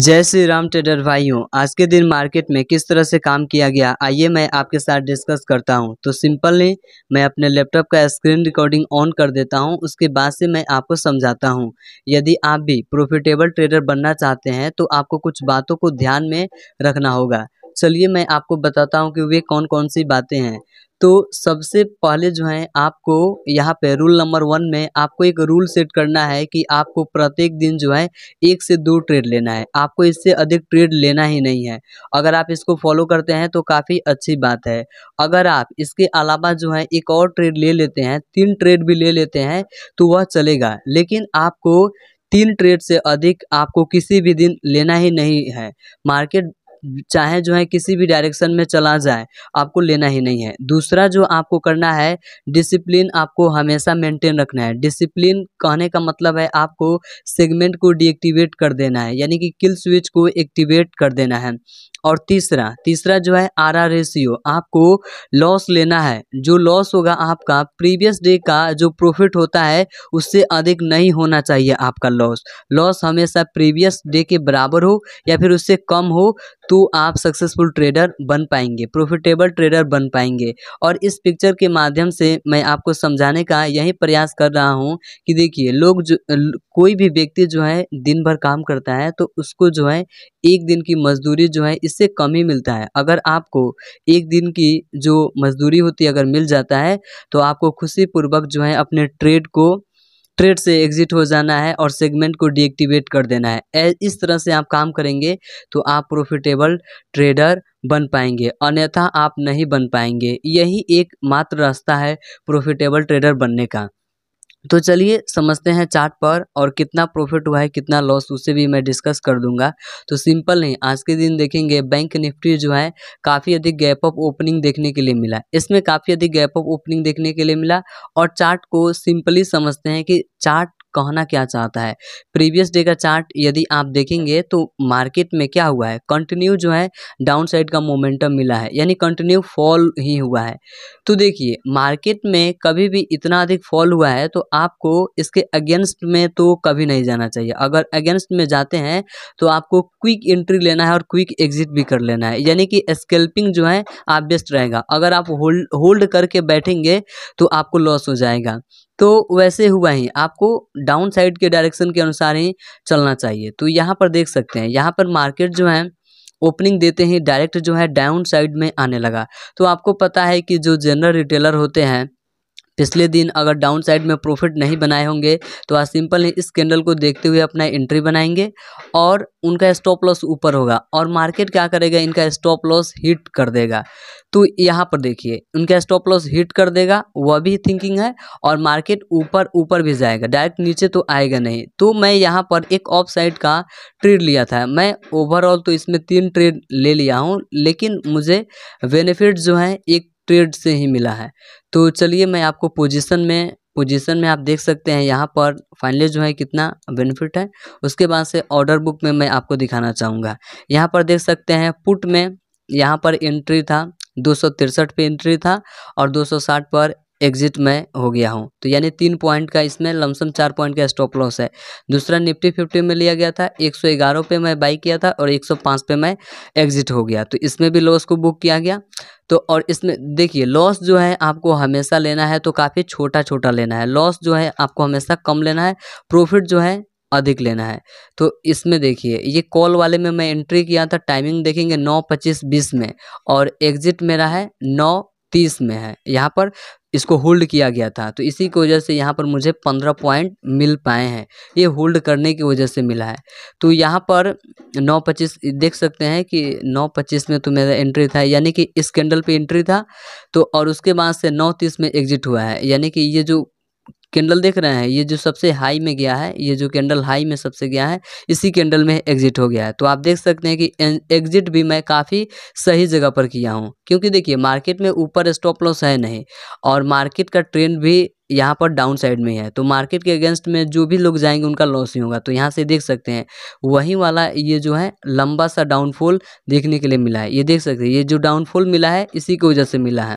जय श्री राम ट्रेडर भाइयों आज के दिन मार्केट में किस तरह से काम किया गया आइए मैं आपके साथ डिस्कस करता हूं तो सिंपली मैं अपने लैपटॉप का स्क्रीन रिकॉर्डिंग ऑन कर देता हूं उसके बाद से मैं आपको समझाता हूं यदि आप भी प्रॉफिटेबल ट्रेडर बनना चाहते हैं तो आपको कुछ बातों को ध्यान में रखना होगा चलिए मैं आपको बताता हूँ कि वे कौन कौन सी बातें हैं तो सबसे पहले जो है आपको यहाँ पे रूल नंबर वन में आपको एक रूल सेट करना है कि आपको प्रत्येक दिन जो है एक से दो ट्रेड लेना है आपको इससे अधिक ट्रेड लेना ही नहीं है अगर आप इसको फॉलो करते हैं तो काफ़ी अच्छी बात है अगर आप इसके अलावा जो है एक और ट्रेड ले लेते हैं तीन ट्रेड भी ले लेते हैं तो वह चलेगा लेकिन आपको तीन ट्रेड से अधिक आपको किसी भी दिन लेना ही नहीं है मार्केट चाहे जो है किसी भी डायरेक्शन में चला जाए आपको लेना ही नहीं है दूसरा जो आपको करना है डिसिप्लिन आपको हमेशा मेंटेन रखना है डिसिप्लिन कहने का मतलब है आपको सेगमेंट को डीएक्टिवेट कर देना है यानी कि किल स्विच को एक्टिवेट कर देना है और तीसरा तीसरा जो है आर आर रेशियो आपको लॉस लेना है जो लॉस होगा आपका प्रीवियस डे का जो प्रॉफिट होता है उससे अधिक नहीं होना चाहिए आपका लॉस लॉस हमेशा प्रीवियस डे के बराबर हो या फिर उससे कम हो तो आप सक्सेसफुल ट्रेडर बन पाएंगे प्रॉफिटेबल ट्रेडर बन पाएंगे और इस पिक्चर के माध्यम से मैं आपको समझाने का यही प्रयास कर रहा हूँ कि देखिए लोग जो कोई भी व्यक्ति जो है दिन भर काम करता है तो उसको जो है एक दिन की मजदूरी जो है इससे कम ही मिलता है अगर आपको एक दिन की जो मजदूरी होती है अगर मिल जाता है तो आपको खुशी पूर्वक जो है अपने ट्रेड को ट्रेड से एग्जिट हो जाना है और सेगमेंट को डीएक्टिवेट कर देना है इस तरह से आप काम करेंगे तो आप प्रॉफिटेबल ट्रेडर बन पाएंगे अन्यथा आप नहीं बन पाएंगे यही एक मात्र रास्ता है प्रॉफिटेबल ट्रेडर बनने का तो चलिए समझते हैं चार्ट पर और कितना प्रॉफिट हुआ है कितना लॉस उसे भी मैं डिस्कस कर दूंगा तो सिंपल नहीं आज के दिन देखेंगे बैंक निफ्टी जो है काफ़ी अधिक गैप ऑफ ओपनिंग देखने के लिए मिला इसमें काफ़ी अधिक गैप ऑफ ओपनिंग देखने के लिए मिला और चार्ट को सिंपली समझते हैं कि चार्ट कहना क्या चाहता है प्रीवियस डे का चार्ट यदि आप देखेंगे तो मार्केट में क्या हुआ है कंटिन्यू जो है डाउन साइड का मोमेंटम मिला है यानी कंटिन्यू फॉल ही हुआ है तो देखिए मार्केट में कभी भी इतना अधिक फॉल हुआ है तो आपको इसके अगेंस्ट में तो कभी नहीं जाना चाहिए अगर अगेंस्ट में जाते हैं तो आपको क्विक एंट्री लेना है और क्विक एग्जिट भी कर लेना है यानी कि स्केल्पिंग जो है आप बेस्ट रहेगा अगर आप होल्ड होल्ड करके बैठेंगे तो आपको लॉस हो जाएगा तो वैसे हुआ ही आपको डाउन साइड के डायरेक्शन के अनुसार ही चलना चाहिए तो यहाँ पर देख सकते हैं यहाँ पर मार्केट जो है ओपनिंग देते ही डायरेक्ट जो है डाउन साइड में आने लगा तो आपको पता है कि जो जनरल रिटेलर होते हैं पिछले दिन अगर डाउन साइड में प्रॉफिट नहीं बनाए होंगे तो आज सिंपल ही इस कैंडल को देखते हुए अपना एंट्री बनाएंगे और उनका स्टॉप लॉस ऊपर होगा और मार्केट क्या करेगा इनका स्टॉप लॉस हिट कर देगा तो यहाँ पर देखिए उनका स्टॉप लॉस हिट कर देगा वह भी थिंकिंग है और मार्केट ऊपर ऊपर भी जाएगा डायरेक्ट नीचे तो आएगा नहीं तो मैं यहाँ पर एक ऑफ साइड का ट्रेड लिया था मैं ओवरऑल तो इसमें तीन ट्रेड ले लिया हूँ लेकिन मुझे बेनिफिट जो है एक ट्रेड से ही मिला है तो चलिए मैं आपको पोजीशन में पोजीशन में आप देख सकते हैं यहाँ पर फाइनली जो है कितना बेनिफिट है उसके बाद से ऑर्डर बुक में मैं आपको दिखाना चाहूँगा यहाँ पर देख सकते हैं पुट में यहाँ पर एंट्री था दो पे एंट्री था और 260 पर एग्जिट मैं हो गया हूँ तो यानी तीन पॉइंट का इसमें लमसम चार पॉइंट का स्टॉप लॉस है दूसरा निफ्टी फिफ्टी में लिया गया था एक सौ ग्यारह पे मैं बाई किया था और एक सौ पाँच पे मैं एग्जिट हो गया तो इसमें भी लॉस को बुक किया गया तो और इसमें देखिए लॉस जो है आपको हमेशा लेना है तो काफ़ी छोटा छोटा लेना है लॉस जो है आपको हमेशा कम लेना है प्रॉफिट जो है अधिक लेना है तो इसमें देखिए ये कॉल वाले में मैं एंट्री किया था टाइमिंग देखेंगे नौ पच्चीस बीस में और एग्जिट मेरा है नौ तीस में है यहाँ पर इसको होल्ड किया गया था तो इसी की वजह से यहाँ पर मुझे पंद्रह पॉइंट मिल पाए हैं ये होल्ड करने की वजह से मिला है तो यहाँ पर नौ पच्चीस देख सकते हैं कि नौ पच्चीस में तो मेरा एंट्री था यानी कि इस कैंडल पे एंट्री था तो और उसके बाद से नौ तीस में एग्जिट हुआ है यानी कि ये जो कैंडल देख रहे हैं ये जो सबसे हाई में गया है ये जो कैंडल हाई में सबसे गया है इसी कैंडल में एग्जिट हो गया है तो आप देख सकते हैं कि एग्जिट भी मैं काफ़ी सही जगह पर किया हूँ क्योंकि देखिए मार्केट में ऊपर स्टॉप लॉस है नहीं और मार्केट का ट्रेंड भी यहाँ पर डाउन साइड में है तो मार्केट के अगेंस्ट में जो भी लोग जाएंगे उनका लॉस ही होगा तो यहाँ से देख सकते हैं वहीं वाला ये जो है लंबा सा डाउनफॉल देखने के लिए मिला है ये देख सकते हैं ये जो डाउनफॉल मिला है इसी की वजह से मिला है